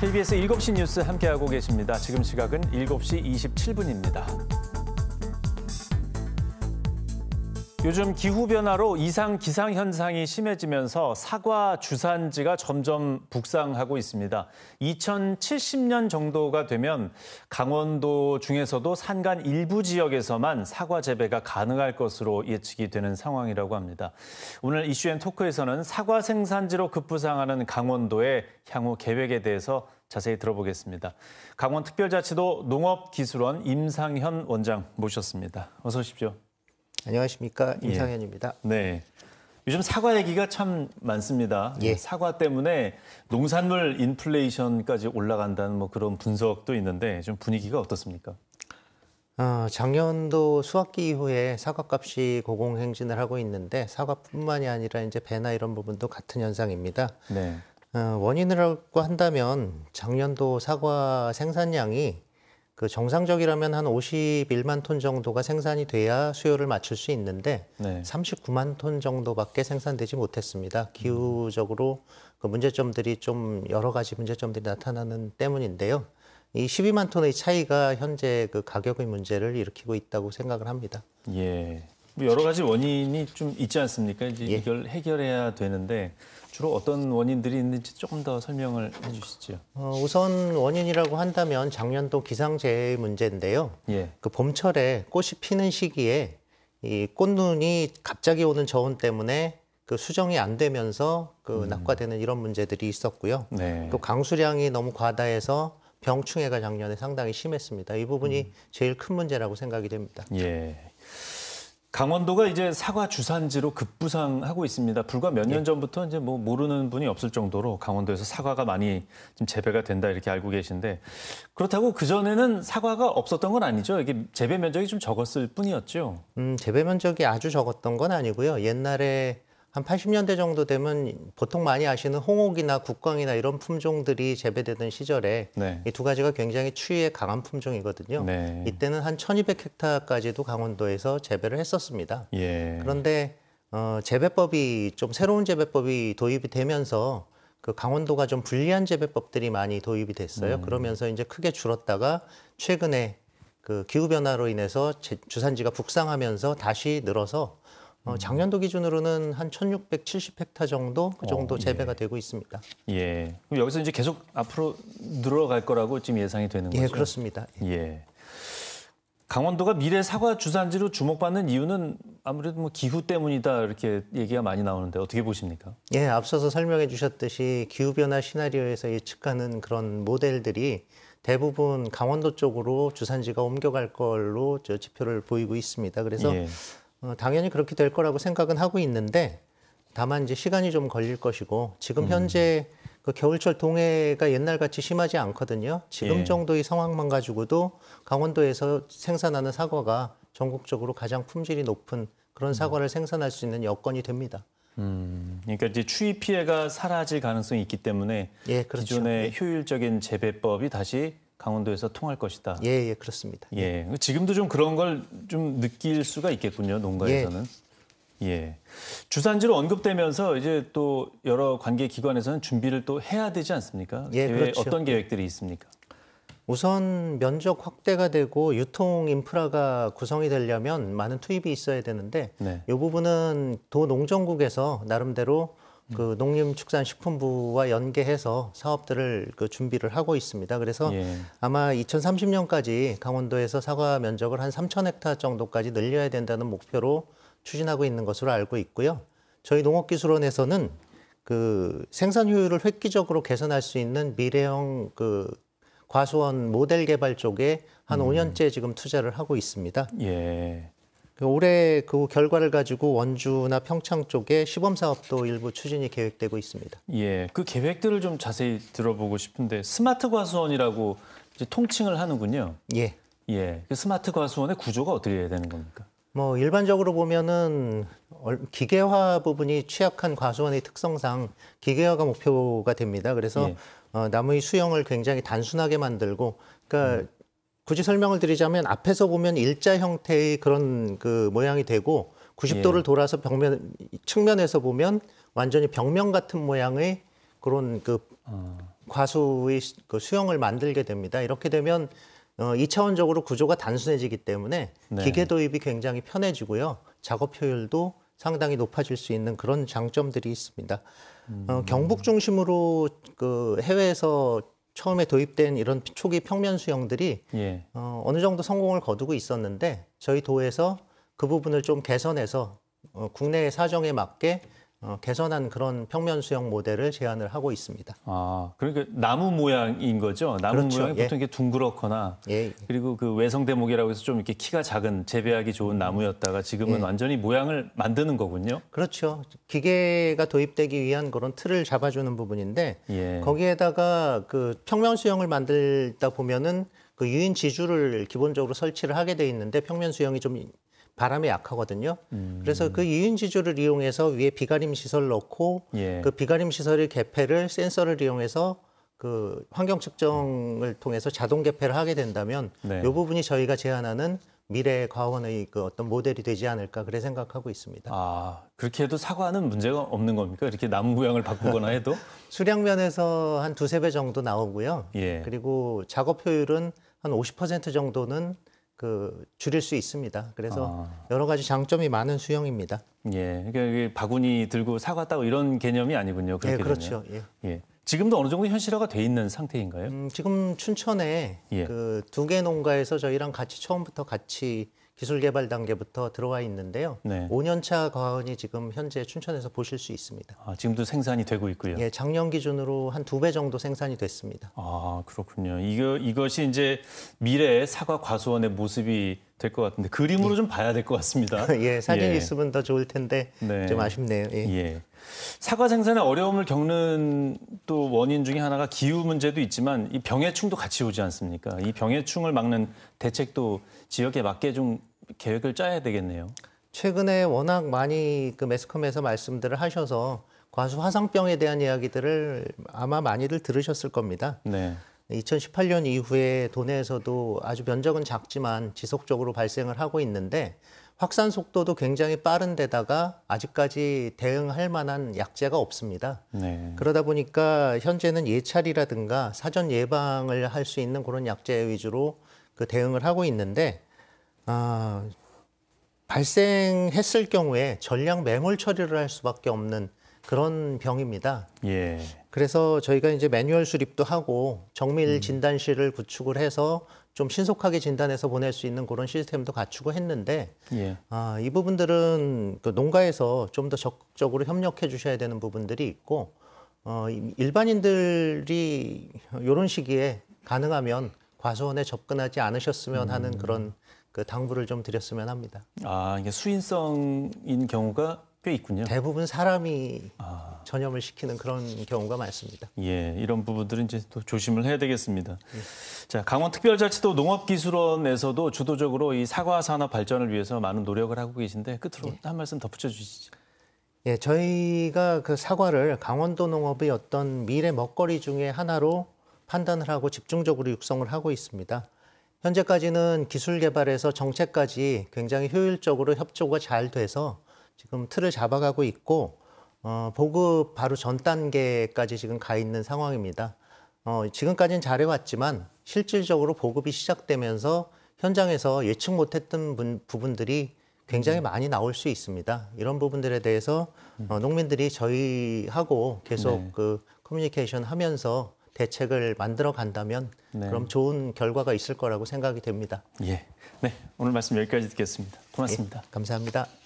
KBS 7시 뉴스 함께하고 계십니다. 지금 시각은 7시 27분입니다. 요즘 기후변화로 이상 기상 현상이 심해지면서 사과 주산지가 점점 북상하고 있습니다. 2070년 정도가 되면 강원도 중에서도 산간 일부 지역에서만 사과 재배가 가능할 것으로 예측이 되는 상황이라고 합니다. 오늘 이슈앤 토크에서는 사과 생산지로 급부상하는 강원도의 향후 계획에 대해서 자세히 들어보겠습니다. 강원특별자치도 농업기술원 임상현 원장 모셨습니다. 어서 오십시오. 안녕하십니까 예. 임상현입니다. 예. 네. 요즘 사과 얘기가 참 많습니다. 예. 사과 때문에 농산물 인플레이션까지 올라간다는 뭐 그런 분석도 있는데 좀 분위기가 어떻습니까? 어, 작년도 수확기 이후에 사과값이 고공행진을 하고 있는데 사과뿐만이 아니라 이제 배나 이런 부분도 같은 현상입니다. 네. 어, 원인이라고 한다면 작년도 사과 생산량이 그 정상적이라면 한 51만 톤 정도가 생산이 돼야 수요를 맞출 수 있는데 네. 39만 톤 정도밖에 생산되지 못했습니다. 음. 기후적으로 그 문제점들이 좀 여러 가지 문제점들이 나타나는 때문인데요. 이 12만 톤의 차이가 현재 그 가격의 문제를 일으키고 있다고 생각을 합니다. 예. 뭐 여러 가지 원인이 좀 있지 않습니까? 이제 예. 이걸 해결해야 되는데 주로 어떤 원인들이 있는지 조금 더 설명을 해주시죠. 어, 우선 원인이라고 한다면 작년도 기상재해 문제인데요. 예. 그 봄철에 꽃이 피는 시기에 이 꽃눈이 갑자기 오는 저온 때문에 그 수정이 안 되면서 그 음. 낙과되는 이런 문제들이 있었고요. 네. 또 그 강수량이 너무 과다해서 병충해가 작년에 상당히 심했습니다. 이 부분이 음. 제일 큰 문제라고 생각이 됩니다. 예. 강원도가 이제 사과 주산지로 급부상하고 있습니다. 불과 몇년 예. 전부터 이제 뭐 모르는 분이 없을 정도로 강원도에서 사과가 많이 지금 재배가 된다 이렇게 알고 계신데 그렇다고 그 전에는 사과가 없었던 건 아니죠. 이게 재배 면적이 좀 적었을 뿐이었죠. 음, 재배 면적이 아주 적었던 건 아니고요. 옛날에 한 80년대 정도 되면 보통 많이 아시는 홍옥이나 국광이나 이런 품종들이 재배되던 시절에 네. 이두 가지가 굉장히 추위에 강한 품종이거든요. 네. 이때는 한 1200헥타까지도 강원도에서 재배를 했었습니다. 예. 그런데 어, 재배법이 좀 새로운 재배법이 도입이 되면서 그 강원도가 좀 불리한 재배법들이 많이 도입이 됐어요. 음. 그러면서 이제 크게 줄었다가 최근에 그 기후 변화로 인해서 제, 주산지가 북상하면서 다시 늘어서 어, 음. 작년도 기준으로는 한 1,670헥타 정도 그 어, 정도 어, 재배가 예. 되고 있습니다. 예. 그럼 여기서 이제 계속 앞으로 늘어갈 거라고 지금 예상이 되는 예, 거죠? 예, 그렇습니다. 예. 예. 강원도가 미래 사과 주산지로 주목받는 이유는 아무래도 뭐 기후 때문이다 이렇게 얘기가 많이 나오는데 어떻게 보십니까? 예, 앞서서 설명해 주셨듯이 기후 변화 시나리오에서 예측하는 그런 모델들이 대부분 강원도 쪽으로 주산지가 옮겨갈 걸로 저 지표를 보이고 있습니다. 그래서 예. 어, 당연히 그렇게 될 거라고 생각은 하고 있는데 다만 이제 시간이 좀 걸릴 것이고 지금 음. 현재 음. 그 겨울철 동해가 옛날같이 심하지 않거든요. 지금 예. 정도의 상황만 가지고도 강원도에서 생산하는 사과가 전국적으로 가장 품질이 높은 그런 음. 사과를 음. 생산할 수 있는 여건이 됩니다. 음, 그러니까 이제 추위 피해가 사라질 가능성이 있기 때문에 예, 그렇죠. 기존의 예. 효율적인 재배법이 다시 강원도에서 통할 것이다. 예, 예, 그렇습니다. 예, 지금도 좀 그런 걸 좀 느낄 수가 있겠군요, 농가에서는. 예. 예. 주산지로 언급되면서 이제 또 여러 관계 기관에서는 준비를 또 해야 되지 않습니까? 예, 계획, 그렇죠. 어떤 예. 계획들이 있습니까? 우선 면적 확대가 되고 유통 인프라가 구성이 되려면 많은 투입이 있어야 되는데 네. 이 부분은 도농정국에서 나름대로 그 농림축산식품부와 연계해서 사업들을 그 준비를 하고 있습니다. 그래서 예. 아마 2030년까지 강원도에서 사과 면적을 한 3천 헥타 정도까지 늘려야 된다는 목표로 추진하고 있는 것으로 알고 있고요. 저희 농업기술원에서는 그 생산 효율을 획기적으로 개선할 수 있는 미래형 그 과수원 모델 개발 쪽에 한 음. 5년째 지금 투자를 하고 있습니다. 예. 그러니까 올해 그 결과를 가지고 원주나 평창 쪽에 시범 사업도 일부 추진이 계획되고 있습니다. 예, 그 계획들을 좀 자세히 들어보고 싶은데 스마트 과수원이라고 통칭을 하는군요. 예. 예, 그 스마트 과수원의 구조가 어떻게 되는 겁니까? 뭐 일반적으로 보면은 기계화 부분이 취약한 과수원의 특성상 기계화가 목표가 됩니다. 그래서 예. 어, 나무의 수형을 굉장히 단순하게 만들고, 그러니까 음. 굳이 설명을 드리자면 앞에서 보면 일자 형태의 그런 그 모양이 되고 90도를 예. 돌아서 벽면 측면에서 보면 완전히 벽면 같은 모양의 그런 그 어. 과수의 그 수형을 만들게 됩니다. 이렇게 되면 어, 2차원적으로 구조가 단순해지기 때문에 네. 기계 도입이 굉장히 편해지고요. 작업 효율도 상당히 높아질 수 있는 그런 장점들이 있습니다. 음. 어, 경북 중심으로 그 해외에서 처음에 도입된 이런 초기 평면 수영들이 예. 어, 어느 정도 성공을 거두고 있었는데 저희 도에서 그 부분을 좀 개선해서 어, 국내 의 사정에 맞게 어, 개선한 그런 평면 수형 모델을 제안을 하고 있습니다. 아, 그러니까 나무 모양인 거죠. 나무 그렇죠. 모양이 예. 보통 이게 둥그렇거나 예. 그리고 그 외성 대목이라고 해서 좀 이렇게 키가 작은 재배하기 좋은 음. 나무였다가 지금은 예. 완전히 모양을 만드는 거군요. 그렇죠. 기계가 도입되기 위한 그런 틀을 잡아주는 부분인데 예. 거기에다가 그 평면 수형을 만들다 보면은 그 유인 지주를 기본적으로 설치를 하게 돼 있는데 평면 수형이 좀 바람이 약하거든요. 음. 그래서 그 이윤지조를 이용해서 위에 비가림 시설 넣고 예. 그 비가림 시설의 개폐를 센서를 이용해서 그 환경 측정을 통해서 자동 개폐를 하게 된다면 네. 이 부분이 저희가 제안하는 미래 과원의 그 어떤 모델이 되지 않을까 그래 생각하고 있습니다. 아 그렇게 해도 사과는 문제가 없는 겁니까? 이렇게 나무 모양을 바꾸거나 해도 수량 면에서 한 두세 배 정도 나오고요. 예. 그리고 작업 효율은 한 50% 정도는 그 줄일 수 있습니다. 그래서 아. 여러 가지 장점이 많은 수영입니다. 예, 그러니까 바구니 들고 사과 따고 이런 개념이 아니군요. 그렇게 예, 그렇죠. 예. 예. 지금도 어느 정도 현실화가 돼 있는 상태인가요? 음, 지금 춘천에 예. 그두 개 농가에서 저희랑 같이 처음부터 같이 기술 개발 단계부터 들어와 있는데요. 네. 5년차 과언이 지금 현재 춘천에서 보실 수 있습니다. 아, 지금도 생산이 되고 있고요. 예, 작년 기준으로 한 두 배 정도 생산이 됐습니다. 아, 그렇군요. 이거 이것이 이제 미래의 사과 과수원의 모습이 될 것 같은데 그림으로 예. 좀 봐야 될 것 같습니다. 예, 사진이 예. 있으면 더 좋을 텐데 네. 좀 아쉽네요. 예. 예. 사과 생산에 어려움을 겪는 또 원인 중에 하나가 기후 문제도 있지만 이 병해충도 같이 오지 않습니까? 이 병해충을 막는 대책도 지역에 맞게 좀 계획을 짜야 되겠네요. 최근에 워낙 많이 그 매스컴에서 말씀들을 하셔서 과수 화상병에 대한 이야기들을 아마 많이들 들으셨을 겁니다. 네. 2018년 이후에 도내에서도 아주 면적은 작지만 지속적으로 발생을 하고 있는데 확산 속도도 굉장히 빠른데다가 아직까지 대응할 만한 약제가 없습니다. 네. 그러다 보니까 현재는 예찰이라든가 사전 예방을 할 수 있는 그런 약제 위주로 그 대응을 하고 있는데 아, 발생했을 경우에 전량 매몰 처리를 할 수밖에 없는 그런 병입니다. 예. 그래서 저희가 이제 매뉴얼 수립도 하고 정밀 음. 진단실을 구축을 해서 좀 신속하게 진단해서 보낼 수 있는 그런 시스템도 갖추고 했는데 예. 아, 이 부분들은 그 농가에서 좀 더 적극적으로 협력해 주셔야 되는 부분들이 있고 어, 일반인들이 이런 시기에 가능하면 과수원에 접근하지 않으셨으면 하는 음. 그런 그 당부를 좀 드렸으면 합니다. 아 이게 수인성인 경우가 꽤 있군요. 대부분 사람이 아. 전염을 시키는 그런 경우가 많습니다. 예, 이런 부분들은 이제 또 조심을 해야 되겠습니다. 예. 자, 강원특별자치도 농업기술원에서도 주도적으로 이 사과 산업 발전을 위해서 많은 노력을 하고 계신데 끝으로 예. 한 말씀 덧붙여 주시죠. 예, 저희가 그 사과를 강원도 농업의 어떤 미래 먹거리 중에 하나로 판단을 하고 집중적으로 육성을 하고 있습니다. 현재까지는 기술 개발에서 정책까지 굉장히 효율적으로 협조가 잘 돼서 지금 틀을 잡아가고 있고 어, 보급 바로 전 단계까지 지금 가 있는 상황입니다. 어, 지금까지는 잘해왔지만 실질적으로 보급이 시작되면서 현장에서 예측 못했던 분, 부분들이 굉장히 많이 나올 수 있습니다. 이런 부분들에 대해서 어, 농민들이 저희하고 계속 네. 그 커뮤니케이션 하면서 대책을 만들어 간다면 네. 그럼 좋은 결과가 있을 거라고 생각이 됩니다. 예. 네. 오늘 말씀 여기까지 듣겠습니다. 고맙습니다. 예, 감사합니다.